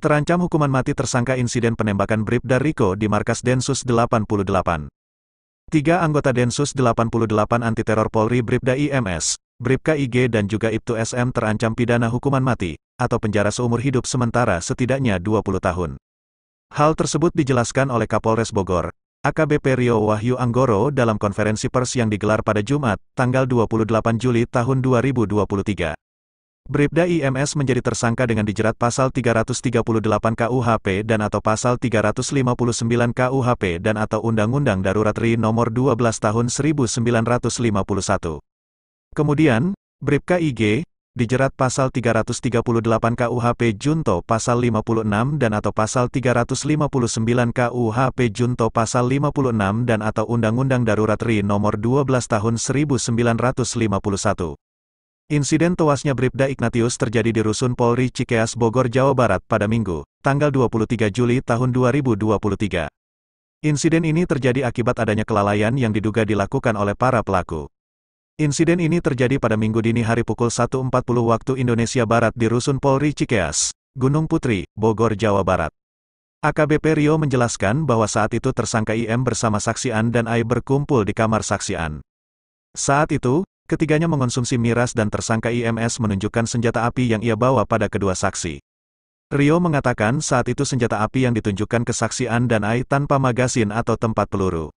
Terancam hukuman mati tersangka insiden penembakan Bribda Riko di markas Densus 88. Tiga anggota Densus 88 anti teror Polri Bribda IMS, Bribka IG dan juga Ibtu SM terancam pidana hukuman mati, atau penjara seumur hidup sementara setidaknya 20 tahun. Hal tersebut dijelaskan oleh Kapolres Bogor, AKBP Rio Wahyu Anggoro dalam konferensi pers yang digelar pada Jumat, tanggal 28 Juli tahun 2023. Bribda IMS menjadi tersangka dengan dijerat pasal 338 KUHP dan atau pasal 359 KUHP dan atau Undang-Undang Darurat RI Nomor 12 Tahun 1951. Kemudian, Bribka IG dijerat pasal 338 KUHP junto pasal 56 dan atau pasal 359 KUHP junto pasal 56 dan atau Undang-Undang Darurat RI Nomor 12 Tahun 1951. Insiden tewasnya Bribda Ignatius terjadi di Rusun Polri Cikeas Bogor Jawa Barat pada Minggu, tanggal 23 Juli tahun 2023. Insiden ini terjadi akibat adanya kelalaian yang diduga dilakukan oleh para pelaku. Insiden ini terjadi pada Minggu dini hari pukul 1.40 waktu Indonesia Barat di Rusun Polri Cikeas, Gunung Putri, Bogor Jawa Barat. AKBP Rio menjelaskan bahwa saat itu tersangka IM bersama saksi An dan Ai berkumpul di kamar saksi An. Saat itu, Ketiganya mengonsumsi miras dan tersangka IMS menunjukkan senjata api yang ia bawa pada kedua saksi. Rio mengatakan saat itu senjata api yang ditunjukkan kesaksian dan AI tanpa magasin atau tempat peluru.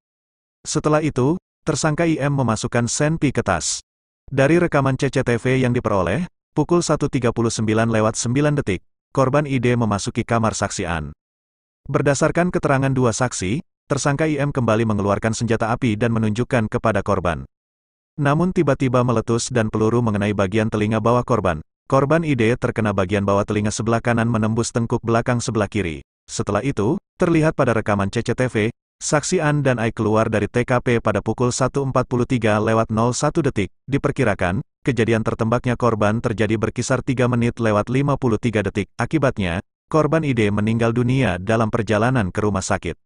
Setelah itu, tersangka IM memasukkan senpi ke tas. Dari rekaman CCTV yang diperoleh, pukul 1.39 lewat 9 detik, korban ID memasuki kamar saksian. Berdasarkan keterangan dua saksi, tersangka IM kembali mengeluarkan senjata api dan menunjukkan kepada korban. Namun tiba-tiba meletus dan peluru mengenai bagian telinga bawah korban. Korban ide terkena bagian bawah telinga sebelah kanan menembus tengkuk belakang sebelah kiri. Setelah itu, terlihat pada rekaman CCTV, saksi An dan Ai keluar dari TKP pada pukul 1.43 lewat 01 detik. Diperkirakan, kejadian tertembaknya korban terjadi berkisar 3 menit lewat 53 detik. Akibatnya, korban ide meninggal dunia dalam perjalanan ke rumah sakit.